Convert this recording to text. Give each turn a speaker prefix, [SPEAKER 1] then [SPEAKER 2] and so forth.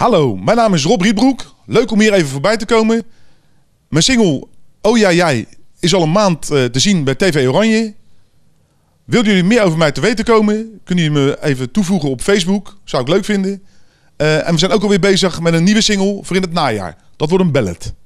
[SPEAKER 1] Hallo, mijn naam is Rob Rietbroek. Leuk om hier even voorbij te komen. Mijn single Oh Ja Jij is al een maand eh, te zien bij TV Oranje. Wil jullie meer over mij te weten komen? Kunnen jullie me even toevoegen op Facebook? Zou ik leuk vinden. Eh, en we zijn ook alweer bezig met een nieuwe single voor in het najaar. Dat wordt een ballet.